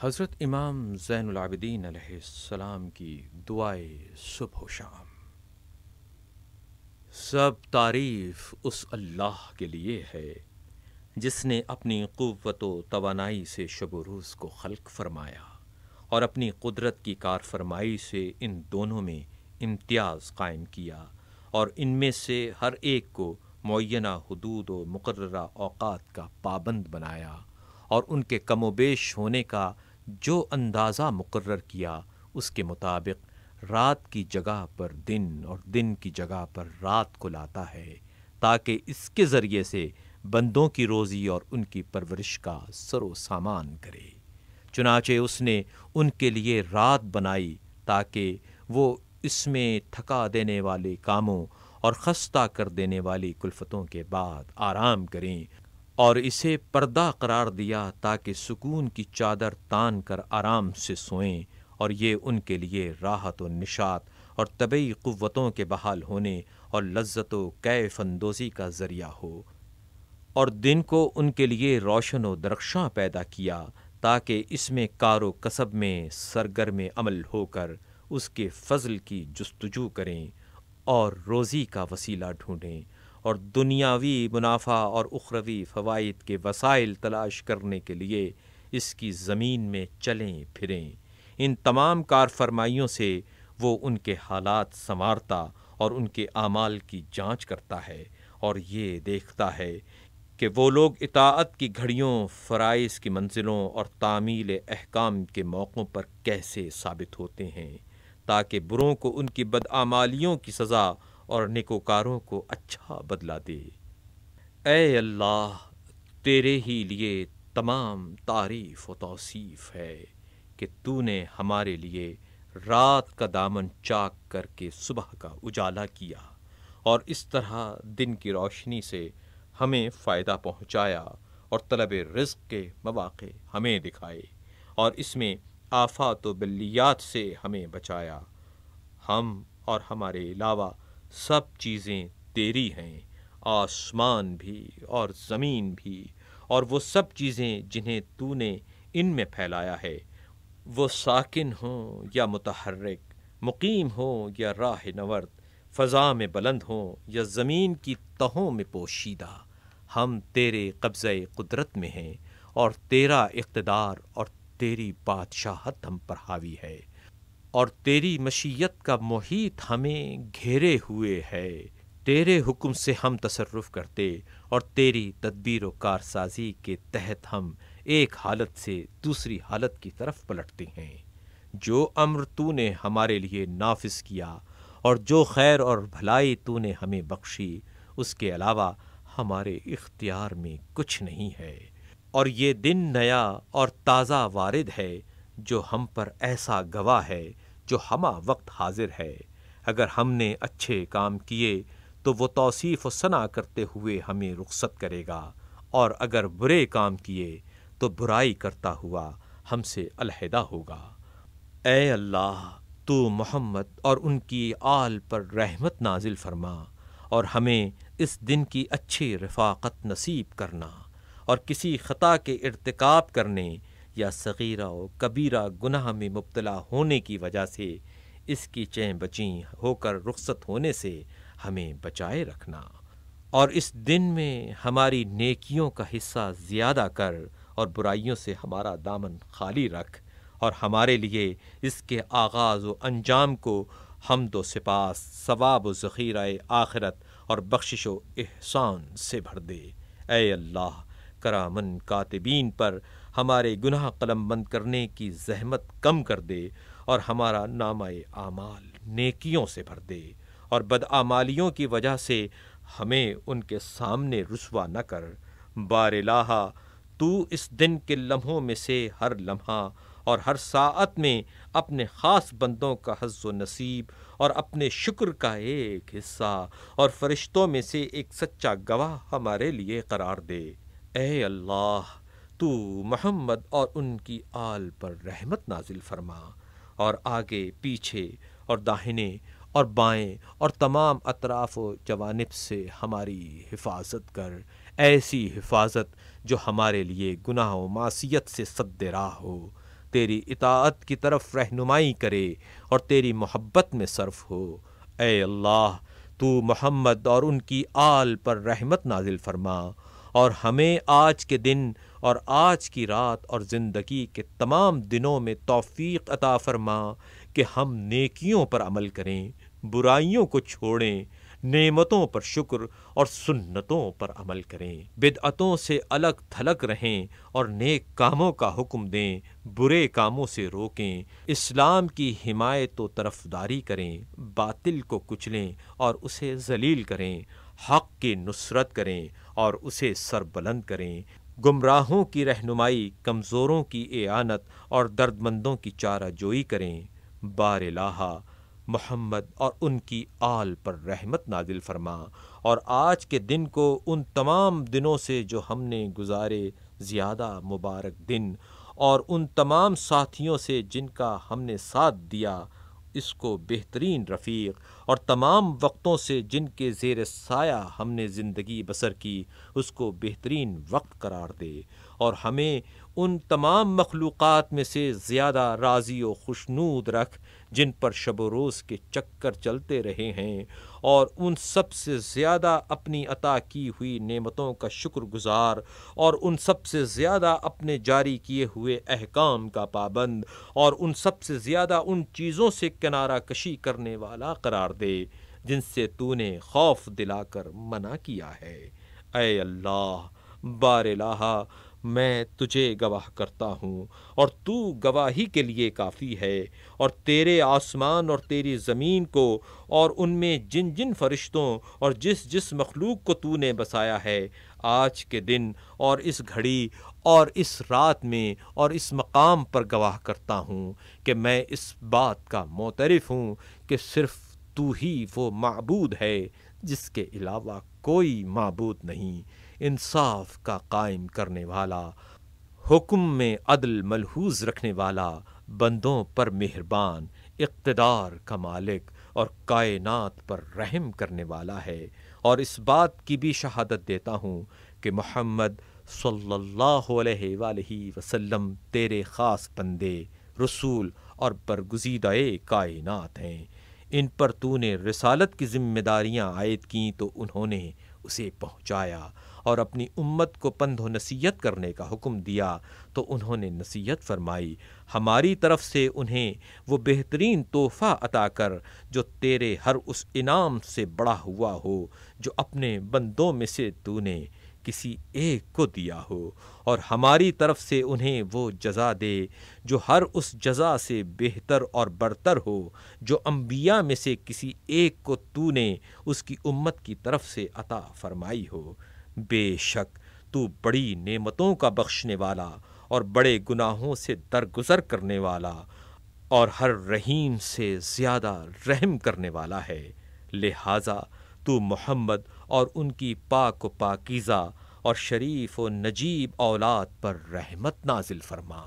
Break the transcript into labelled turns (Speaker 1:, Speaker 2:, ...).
Speaker 1: حضرت امام زین العابدین علیہ السلام کی دعائے صبح و شام سب تعریف اس اللہ کے لیے ہے جس نے اپنی قوت و توانائی سے شب و روز کو خلق فرمایا اور اپنی قدرت کی کار فرمائی سے ان دونوں میں امتیاز قائم کیا اور ان میں سے ہر ایک کو معینہ حدود و مقررہ اوقات کا پابند بنایا اور ان کے کم و بیش ہونے کا جو اندازہ مقرر کیا اس کے مطابق رات کی جگہ پر دن اور دن کی جگہ پر رات کو لاتا ہے تاکہ اس کے ذریعے سے بندوں کی روزی اور ان کی پرورش کا سر و سامان کرے چنانچہ اس نے ان کے لیے رات بنائی تاکہ وہ اس میں تھکا دینے والے کاموں اور خستہ کر دینے والی کلفتوں کے بعد آرام کریں اور اسے پردہ قرار دیا تاکہ سکون کی چادر تان کر آرام سے سوئیں اور یہ ان کے لیے راحت و نشات اور طبعی قوتوں کے بحال ہونے اور لذت و کیف اندوزی کا ذریعہ ہو اور دن کو ان کے لیے روشن و درخشاں پیدا کیا تاکہ اس میں کار و کسب میں سرگرم عمل ہو کر اس کے فضل کی جستجو کریں اور روزی کا وسیلہ ڈھونڈیں اور دنیاوی منافع اور اخروی فوائد کے وسائل تلاش کرنے کے لیے اس کی زمین میں چلیں پھریں ان تمام کار فرمائیوں سے وہ ان کے حالات سنوارتا اور ان کے اعمال کی جانچ کرتا ہے اور یہ دیکھتا ہے کہ وہ لوگ اطاعت کی گھڑیوں فرائض کی منزلوں اور تعمیل احکام کے موقعوں پر کیسے ثابت ہوتے ہیں تاکہ بروں کو ان کی بدعمالیوں کی سزا اور نکوکاروں کو اچھا بدلا دے اے اللہ تیرے ہی لیے تمام تعریف و توصیف ہے کہ تو نے ہمارے لیے رات کا دامن چاک کر کے صبح کا اجالا کیا اور اس طرح دن کی روشنی سے ہمیں فائدہ پہنچایا اور طلب رزق کے مواقع ہمیں دکھائے اور اس میں آفات و بلیات سے ہمیں بچایا ہم اور ہمارے علاوہ سب چیزیں تیری ہیں آسمان بھی اور زمین بھی اور وہ سب چیزیں جنہیں تو نے ان میں پھیلایا ہے وہ ساکن ہوں یا متحرک مقیم ہوں یا راہ نورد فضا میں بلند ہوں یا زمین کی تہوں میں پوشیدہ ہم تیرے قبضۂ قدرت میں ہیں اور تیرا اقتدار اور تیری بادشاہت ہم پر حاوی ہے اور تیری مشیت کا محیط ہمیں گھیرے ہوئے ہے تیرے حکم سے ہم تصرف کرتے اور تیری تدبیر و کار سازی کے تحت ہم ایک حالت سے دوسری حالت کی طرف پلٹتے ہیں جو امر تو نے ہمارے لیے نافذ کیا اور جو خیر اور بھلائی تو نے ہمیں بخشی اس کے علاوہ ہمارے اختیار میں کچھ نہیں ہے اور یہ دن نیا اور تازہ وارد ہے جو ہم پر ایسا گواہ ہے جو ہمہ وقت حاضر ہے اگر ہم نے اچھے کام کیے تو وہ توصیف و ثنا کرتے ہوئے ہمیں رخصت کرے گا اور اگر برے کام کیے تو برائی کرتا ہوا ہم سے علیحدہ ہوگا اے اللہ تو محمد اور ان کی آل پر رحمت نازل فرما اور ہمیں اس دن کی اچھی رفاقت نصیب کرنا اور کسی خطا کے ارتکاب کرنے یا صغیرہ و کبیرہ گناہ میں مبتلا ہونے کی وجہ سے اس کی چین بچیں ہو کر رخصت ہونے سے ہمیں بچائے رکھنا اور اس دن میں ہماری نیکیوں کا حصہ زیادہ کر اور برائیوں سے ہمارا دامن خالی رکھ اور ہمارے لیے اس کے آغاز و انجام کو ہم و سپاس ثواب و ذخیرۂ آخرت اور بخشش و احسان سے بھر دے اے اللہ کرامن کاتبین پر ہمارے گناہ قلم بند کرنے کی زحمت کم کر دے اور ہمارا نامہ اعمال نیکیوں سے بھر دے اور بدعمالیوں کی وجہ سے ہمیں ان کے سامنے رسوا نہ کر بار لاہا تو اس دن کے لمحوں میں سے ہر لمحہ اور ہر ساعت میں اپنے خاص بندوں کا حز و نصیب اور اپنے شکر کا ایک حصہ اور فرشتوں میں سے ایک سچا گواہ ہمارے لیے قرار دے اے اللہ تو محمد اور ان کی آل پر رحمت نازل فرما اور آگے پیچھے اور داہنے اور بائیں اور تمام اطراف و جوانب سے ہماری حفاظت کر ایسی حفاظت جو ہمارے لیے گناہ و معصیت سے صد راہ ہو تیری اطاعت کی طرف رہنمائی کرے اور تیری محبت میں صرف ہو اے اللہ تو محمد اور ان کی آل پر رحمت نازل فرما اور ہمیں آج کے دن اور آج کی رات اور زندگی کے تمام دنوں میں توفیق عطا فرما کہ ہم نیکیوں پر عمل کریں برائیوں کو چھوڑیں نعمتوں پر شکر اور سنتوں پر عمل کریں بدعتوں سے الگ تھلگ رہیں اور نیک کاموں کا حکم دیں برے کاموں سے روکیں اسلام کی حمایت و طرفداری کریں باطل کو کچلیں اور اسے ذلیل کریں حق کی نصرت کریں اور اسے سر بلند کریں گمراہوں کی رہنمائی کمزوروں کی اعانت اور درد مندوں کی چارہ جوئی کریں بار الہا محمد اور ان کی آل پر رحمت نازل فرما اور آج کے دن کو ان تمام دنوں سے جو ہم نے گزارے زیادہ مبارک دن اور ان تمام ساتھیوں سے جن کا ہم نے ساتھ دیا اس کو بہترین رفیق اور تمام وقتوں سے جن کے زیر سایہ ہم نے زندگی بسر کی اس کو بہترین وقت قرار دے اور ہمیں ان تمام مخلوقات میں سے زیادہ راضی و خوشنود رکھ جن پر شب و روز کے چکر چلتے رہے ہیں اور ان سب سے زیادہ اپنی عطا کی ہوئی نعمتوں کا شکر گزار اور ان سب سے زیادہ اپنے جاری کیے ہوئے احکام کا پابند اور ان سب سے زیادہ ان چیزوں سے کنارہ کشی کرنے والا قرار دے جن سے تو نے خوف دلا کر منع کیا ہے اے اللہ بار لاہا میں تجھے گواہ کرتا ہوں اور تو گواہی کے لیے کافی ہے اور تیرے آسمان اور تیری زمین کو اور ان میں جن جن فرشتوں اور جس جس مخلوق کو تو نے بسایا ہے آج کے دن اور اس گھڑی اور اس رات میں اور اس مقام پر گواہ کرتا ہوں کہ میں اس بات کا معترف ہوں کہ صرف تو ہی وہ معبود ہے جس کے علاوہ کوئی معبود نہیں انصاف کا قائم کرنے والا حکم میں عدل ملحوظ رکھنے والا بندوں پر مہربان اقتدار کا مالک اور کائنات پر رحم کرنے والا ہے اور اس بات کی بھی شہادت دیتا ہوں کہ محمد صلی اللہ علیہ وآلہ وسلم تیرے خاص بندے رسول اور برگزیدہ کائنات ہیں ان پر تو نے رسالت کی ذمہ داریاں عائد کیں تو انہوں نے اسے پہنچایا اور اپنی امت کو پند و نصیحت کرنے کا حکم دیا تو انہوں نے نصیحت فرمائی ہماری طرف سے انہیں وہ بہترین تحفہ عطا کر جو تیرے ہر اس انعام سے بڑا ہوا ہو جو اپنے بندوں میں سے تو نے کسی ایک کو دیا ہو اور ہماری طرف سے انہیں وہ جزا دے جو ہر اس جزا سے بہتر اور برتر ہو جو انبیاء میں سے کسی ایک کو تو نے اس کی امت کی طرف سے عطا فرمائی ہو بے شک تو بڑی نعمتوں کا بخشنے والا اور بڑے گناہوں سے درگزر کرنے والا اور ہر رحیم سے زیادہ رحم کرنے والا ہے لہٰذا تو محمد اور ان کی پاک و پاکیزہ اور شریف و نجیب اولاد پر رحمت نازل فرما